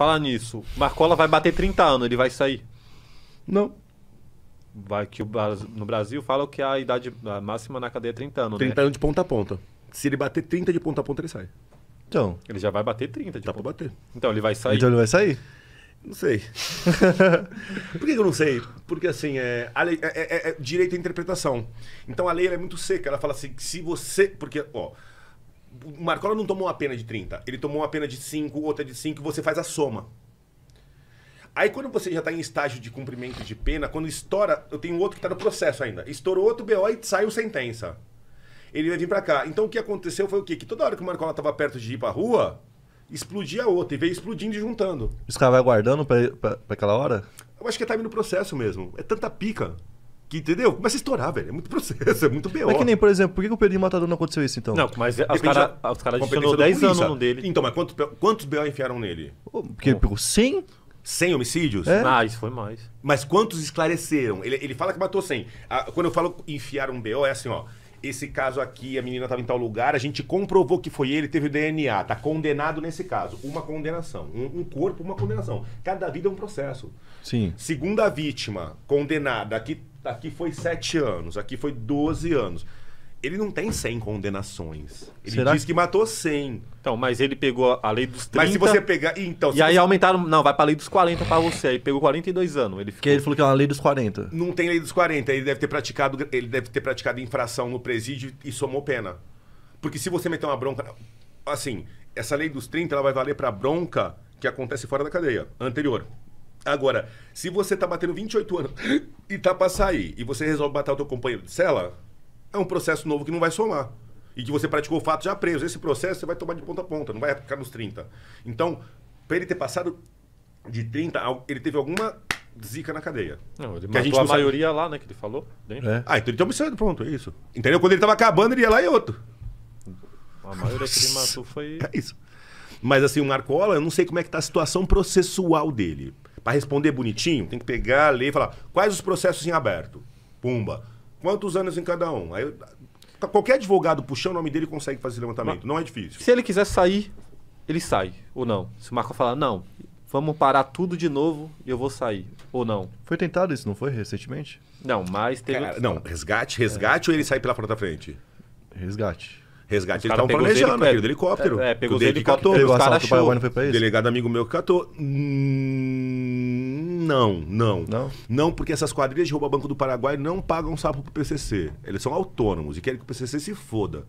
Falar nisso, Marcola vai bater 30 anos, ele vai sair? Não. Vai que o, no Brasil fala que a idade a máxima na cadeia é 30 anos, 30 né? anos de ponta a ponta. Se ele bater 30 de ponta a ponta, ele sai. Então. Ele já vai bater 30 de Dá ponta. pra bater. Então ele vai sair. Então ele vai sair? Não sei. Por que eu não sei? Porque assim, é, a lei, é, é, é direito à interpretação. Então a lei é muito seca. Ela fala assim: se você. Porque, ó, o Marcola não tomou uma pena de 30, ele tomou uma pena de 5, outra de 5, você faz a soma. Aí quando você já tá em estágio de cumprimento de pena, quando estoura, eu tenho outro que tá no processo ainda. Estourou outro BO e saiu sentença. Ele vai vir para cá. Então o que aconteceu foi o quê? Que toda hora que o Marcola tava perto de ir pra rua, explodia outra e veio explodindo e juntando. Os caras vai guardando pra, pra, pra aquela hora? Eu acho que é time no processo mesmo. É tanta pica. Que, entendeu? Começa a estourar, velho. É muito processo, é muito pior. Mas que nem, por exemplo, por que o Pedro de Matador não aconteceu isso então? Não, mas os caras cara adicionou 10 anos no dele. Então, mas quantos, quantos BO enfiaram nele? Porque pegou 100? 100 homicídios? É. Mais, ah, foi mais. Mas quantos esclareceram? Ele, ele fala que matou 100. Ah, quando eu falo enfiar um BO, é assim, ó. Esse caso aqui, a menina estava em tal lugar, a gente comprovou que foi ele, teve o DNA, tá condenado nesse caso. Uma condenação. Um, um corpo, uma condenação. Cada vida é um processo. Sim. Segunda vítima, condenada, que aqui foi 7 anos, aqui foi 12 anos. Ele não tem 100 condenações. Ele Será diz que... matou 100. Então, mas ele pegou a lei dos 30. Mas se você pegar. Então, e aí aumentaram. Não, vai pra lei dos 40 pra você. Aí pegou 42 anos. Ele ficou... Porque ele falou que é uma lei dos 40. Não tem lei dos 40. Ele deve ter praticado, ele deve ter praticado infração no presídio e somou pena. Porque se você meter uma bronca. Assim, essa lei dos 30 ela vai valer pra bronca que acontece fora da cadeia, anterior, Agora, se você tá batendo 28 anos e tá pra sair, e você resolve matar o teu companheiro de cela, é um processo novo que não vai somar. E que você praticou o fato já preso. Esse processo você vai tomar de ponta a ponta, não vai ficar nos 30. Então, pra ele ter passado de 30, ele teve alguma zica na cadeia. Não, ele que a, gente a maioria lá, né, que ele falou. É. Ah, então ele tinha observado, pronto, é isso. Entendeu? Quando ele tava acabando, ele ia lá e outro. A maioria que ele matou foi... É isso. Mas assim, o Marcola, eu não sei como é que tá a situação processual dele. Para responder bonitinho, tem que pegar, ler e falar quais os processos em aberto. Pumba. Quantos anos em cada um? Aí, tá, qualquer advogado puxando o nome dele consegue fazer esse levantamento. Mas, não é difícil. Se ele quiser sair, ele sai ou não. Se o Marco falar, não, vamos parar tudo de novo e eu vou sair ou não. Foi tentado isso, não foi, recentemente? Não, mas teve. Cara, não, resgate, resgate é. ou ele sai pela porta da frente? Resgate. Resgate, eles estavam planejando aquele helicóptero. É, é pegou o Pegou o assalto, achou. o pai foi pra isso. Delegado amigo meu que catou. Hum, não, não. Não? Não, porque essas quadrilhas de rouba banco do Paraguai não pagam sapo pro PCC. Eles são autônomos e querem que o PCC se foda.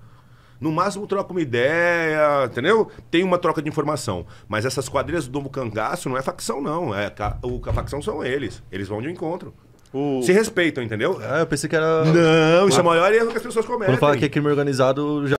No máximo troca uma ideia, entendeu? Tem uma troca de informação. Mas essas quadrilhas do Novo Cangaço não é facção, não. É, o, a facção são eles. Eles vão de um encontro. O... Se respeitam, entendeu? Ah, eu pensei que era. Não, isso é o maior erro que as pessoas cometem. Quando fala que é crime organizado, já.